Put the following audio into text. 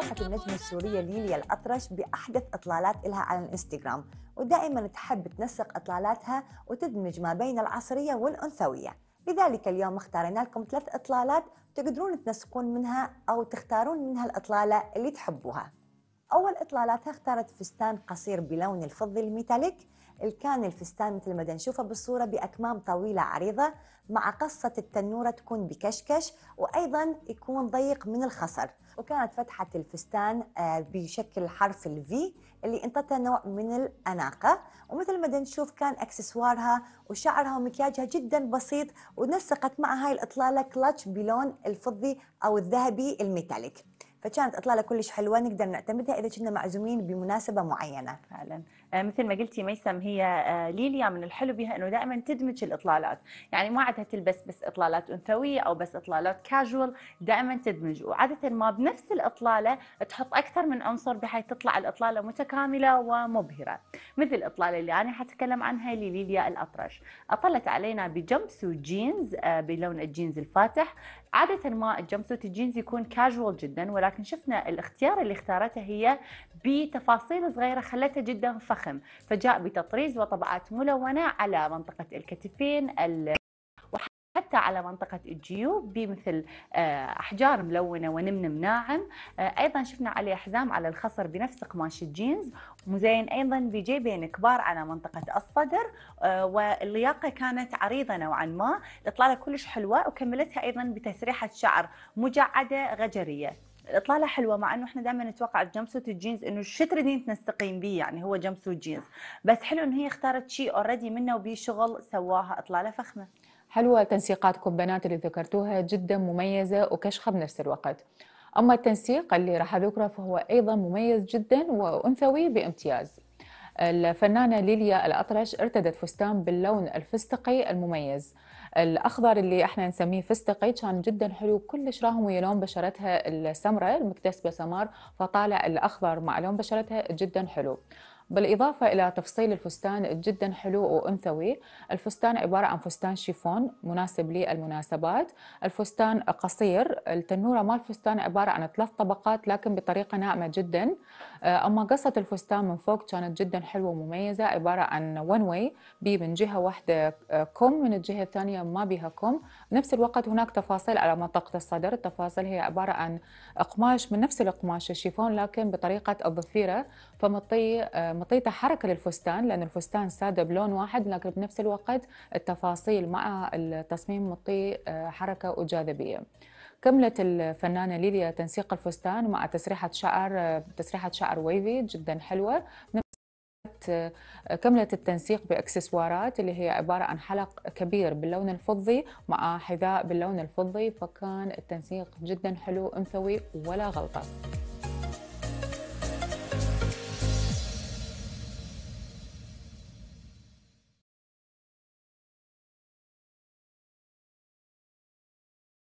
تألقت النجمة السورية ليليا الأطرش بأحدث إطلالات إلها على الإنستغرام ودائما تحب تنسق إطلالاتها وتدمج ما بين العصرية والأنثوية لذلك اليوم اختارنا لكم ثلاث إطلالات تقدرون تنسقون منها أو تختارون منها الإطلالة اللي تحبوها أول إطلالاتها اختارت فستان قصير بلون الفضي الميتاليك كان الفستان مثل ما نشوفه بالصورة بأكمام طويلة عريضة مع قصة التنورة تكون بكشكش وأيضا يكون ضيق من الخصر وكانت فتحة الفستان آه، بشكل حرف الفي اللي انطتها نوع من الأناقة ومثل ما نشوف كان أكسسوارها وشعرها ومكياجها جدا بسيط ونسقت مع هاي الإطلالة كلتش بلون الفضي أو الذهبي الميتاليك فكانت اطلاله كلش حلوه نقدر نعتمدها اذا كنا معزومين بمناسبه معينه. فعلا. آه، مثل ما قلتي ميسم هي آه، ليليا من الحلو بها انه دائما تدمج الاطلالات يعني ما عادها تلبس بس اطلالات انثويه او بس اطلالات كاجوال دائما تدمج وعاده ما بنفس الاطلاله تحط اكثر من عنصر بحيث تطلع الاطلاله متكامله ومبهره مثل الاطلاله اللي انا حتكلم عنها لليليا الاطرش اطلت علينا بجمب سوت جينز آه، بلون الجينز الفاتح عادة ما الجمب سوت الجينز يكون كاجوال جدا ولكن شفنا الاختيار اللي اختارته هي بتفاصيل صغيرة خلتها جدا فخمة الضخم فجاء بتطريز وطبعات ملونة على منطقة الكتفين حتى على منطقة الجيوب بمثل آه، أحجار ملونة ونمنم ناعم آه، أيضا شفنا عليه حزام على الخصر بنفس قماش الجينز مزين أيضا بجيبين كبار على منطقة الصدر آه، واللياقة كانت عريضة نوعا ما الإطلالة كلش حلوة وكملتها أيضا بتسريحة شعر مجعدة غجرية الاطلاله حلوه مع انه احنا دائما نتوقع الجمب سوت الجينز انه شو تريدين تنسقين به يعني هو جمب سوت جينز بس حلو انه هي اختارت شيء اوريدي منه وبيه شغل سواها اطلاله فخمه حلوة تنسيقاتكم بنات اللي ذكرتوها جدا مميزة وكشخة بنفس الوقت أما التنسيق اللي راح أذكره فهو أيضا مميز جدا وأنثوي بامتياز الفنانة ليليا الأطرش ارتدت فستان باللون الفستقي المميز الاخضر اللي احنا نسميه فستقي كان جدا حلو كلش راهم ويا لون بشرتها السمراء المكتسبه سمار فطالع الاخضر مع لون بشرتها جدا حلو بالإضافة إلى تفصيل الفستان جدا حلو وأنثوي الفستان عبارة عن فستان شيفون مناسب للمناسبات الفستان قصير التنورة مال الفستان عبارة عن ثلاث طبقات لكن بطريقة ناعمة جدا آه، أما قصة الفستان من فوق كانت جدا حلوة ومميزة عبارة عن ون واي بي من جهة واحدة آه، كم من الجهة الثانية ما بها كم نفس الوقت هناك تفاصيل على منطقة الصدر التفاصيل هي عبارة عن قماش من نفس القماش الشيفون لكن بطريقة الضفيرة فمطي آه، مطيته حركه للفستان لان الفستان ساده بلون واحد لكن بنفس الوقت التفاصيل مع التصميم مطي آه، حركه وجاذبيه. كملت الفنانة ليليا تنسيق الفستان مع تسريحة شعر آه، تسريحة شعر ويفي جدا حلوة آه، كملت التنسيق باكسسوارات اللي هي عباره عن حلق كبير باللون الفضي مع حذاء باللون الفضي فكان التنسيق جدا حلو انثوي ولا غلطه